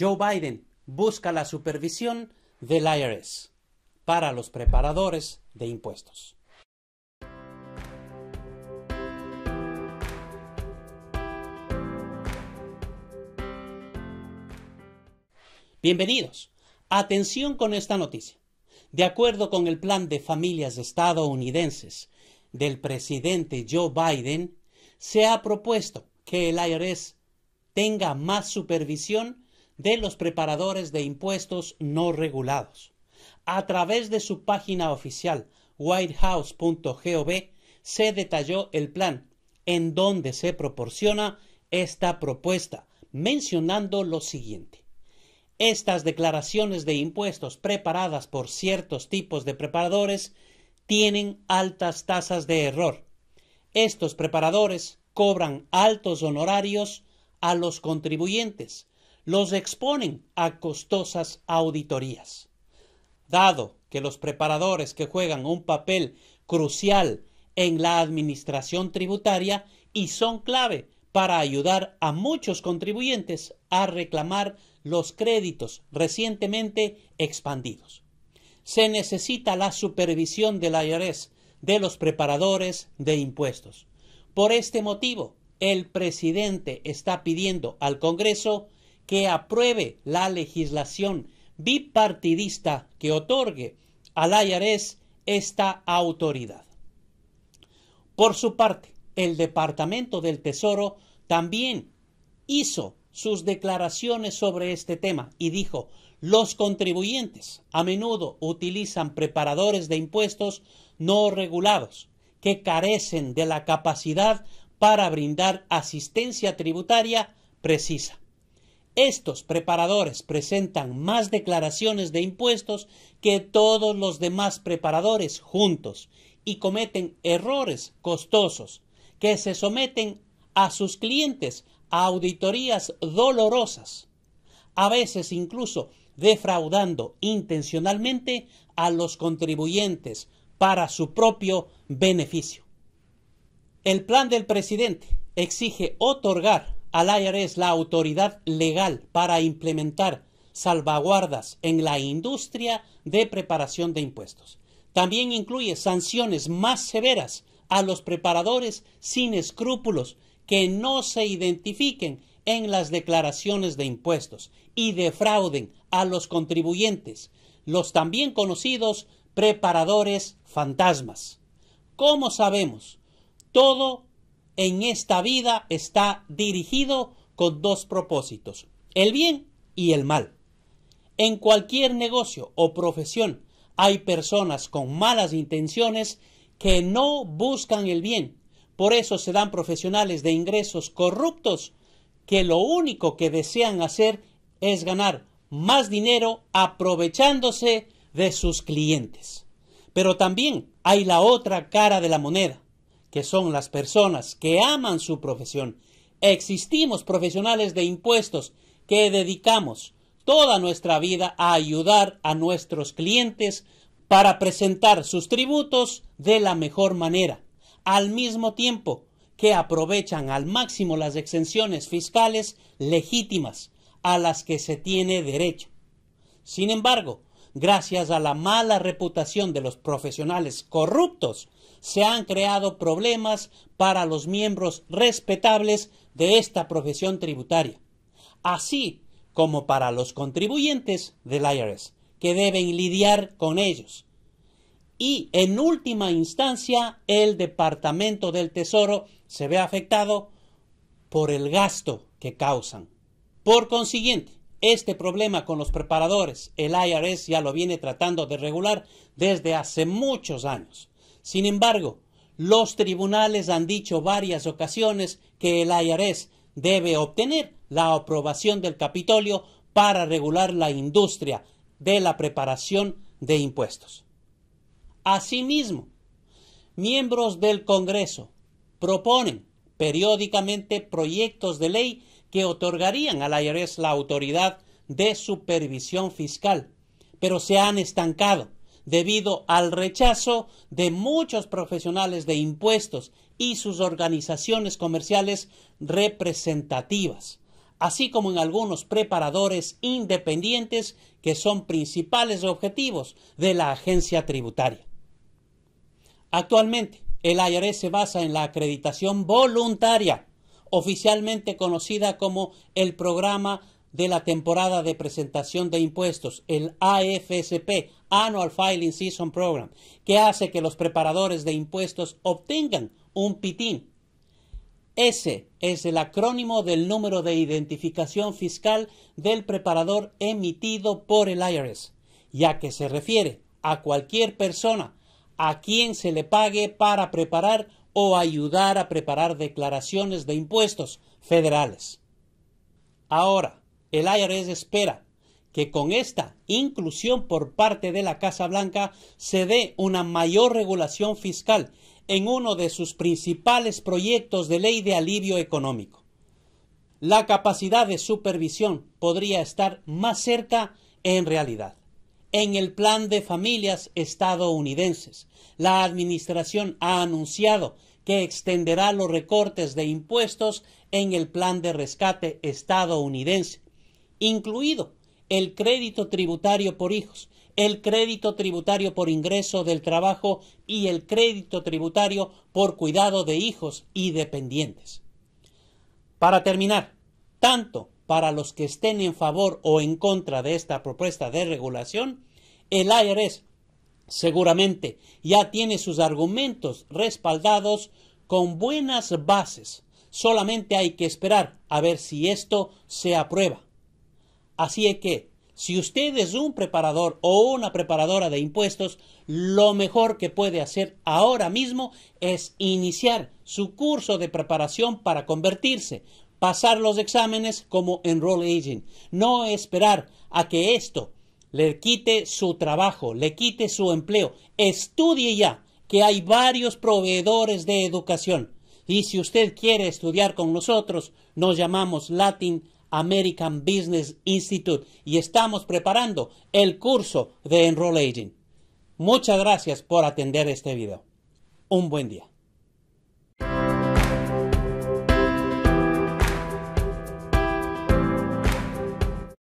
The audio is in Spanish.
Joe Biden busca la supervisión del IRS para los preparadores de impuestos. Bienvenidos. Atención con esta noticia. De acuerdo con el plan de familias estadounidenses del presidente Joe Biden, se ha propuesto que el IRS tenga más supervisión de los preparadores de impuestos no regulados. A través de su página oficial whitehouse.gov se detalló el plan en donde se proporciona esta propuesta, mencionando lo siguiente. Estas declaraciones de impuestos preparadas por ciertos tipos de preparadores tienen altas tasas de error. Estos preparadores cobran altos honorarios a los contribuyentes, los exponen a costosas auditorías. Dado que los preparadores que juegan un papel crucial en la administración tributaria y son clave para ayudar a muchos contribuyentes a reclamar los créditos recientemente expandidos. Se necesita la supervisión del IRS de los preparadores de impuestos. Por este motivo, el presidente está pidiendo al Congreso que apruebe la legislación bipartidista que otorgue al IRS esta autoridad. Por su parte, el Departamento del Tesoro también hizo sus declaraciones sobre este tema y dijo, los contribuyentes a menudo utilizan preparadores de impuestos no regulados que carecen de la capacidad para brindar asistencia tributaria precisa. Estos preparadores presentan más declaraciones de impuestos que todos los demás preparadores juntos y cometen errores costosos que se someten a sus clientes a auditorías dolorosas, a veces incluso defraudando intencionalmente a los contribuyentes para su propio beneficio. El plan del presidente exige otorgar al es la autoridad legal para implementar salvaguardas en la industria de preparación de impuestos. También incluye sanciones más severas a los preparadores sin escrúpulos que no se identifiquen en las declaraciones de impuestos y defrauden a los contribuyentes, los también conocidos preparadores fantasmas. Como sabemos, todo en esta vida está dirigido con dos propósitos, el bien y el mal. En cualquier negocio o profesión hay personas con malas intenciones que no buscan el bien. Por eso se dan profesionales de ingresos corruptos que lo único que desean hacer es ganar más dinero aprovechándose de sus clientes. Pero también hay la otra cara de la moneda que son las personas que aman su profesión. Existimos profesionales de impuestos que dedicamos toda nuestra vida a ayudar a nuestros clientes para presentar sus tributos de la mejor manera, al mismo tiempo que aprovechan al máximo las exenciones fiscales legítimas a las que se tiene derecho. Sin embargo, gracias a la mala reputación de los profesionales corruptos se han creado problemas para los miembros respetables de esta profesión tributaria, así como para los contribuyentes del IRS, que deben lidiar con ellos. Y en última instancia, el Departamento del Tesoro se ve afectado por el gasto que causan. Por consiguiente, este problema con los preparadores, el IRS ya lo viene tratando de regular desde hace muchos años. Sin embargo, los tribunales han dicho varias ocasiones que el IRS debe obtener la aprobación del Capitolio para regular la industria de la preparación de impuestos. Asimismo, miembros del Congreso proponen periódicamente proyectos de ley que otorgarían al IRS la autoridad de supervisión fiscal, pero se han estancado debido al rechazo de muchos profesionales de impuestos y sus organizaciones comerciales representativas, así como en algunos preparadores independientes que son principales objetivos de la agencia tributaria. Actualmente, el IRS se basa en la acreditación voluntaria, oficialmente conocida como el programa de la temporada de presentación de impuestos, el AFSP, Annual Filing Season Program, que hace que los preparadores de impuestos obtengan un PITIN. Ese es el acrónimo del número de identificación fiscal del preparador emitido por el IRS, ya que se refiere a cualquier persona a quien se le pague para preparar o ayudar a preparar declaraciones de impuestos federales. Ahora, el IRS espera que con esta inclusión por parte de la Casa Blanca se dé una mayor regulación fiscal en uno de sus principales proyectos de ley de alivio económico. La capacidad de supervisión podría estar más cerca en realidad. En el plan de familias estadounidenses, la Administración ha anunciado que extenderá los recortes de impuestos en el plan de rescate estadounidense incluido el crédito tributario por hijos, el crédito tributario por ingreso del trabajo y el crédito tributario por cuidado de hijos y dependientes. Para terminar, tanto para los que estén en favor o en contra de esta propuesta de regulación, el IRS seguramente ya tiene sus argumentos respaldados con buenas bases. Solamente hay que esperar a ver si esto se aprueba. Así es que, si usted es un preparador o una preparadora de impuestos, lo mejor que puede hacer ahora mismo es iniciar su curso de preparación para convertirse, pasar los exámenes como enroll agent, no esperar a que esto le quite su trabajo, le quite su empleo. Estudie ya que hay varios proveedores de educación. Y si usted quiere estudiar con nosotros, nos llamamos Latin American Business Institute y estamos preparando el curso de Enroll Muchas gracias por atender este video. Un buen día.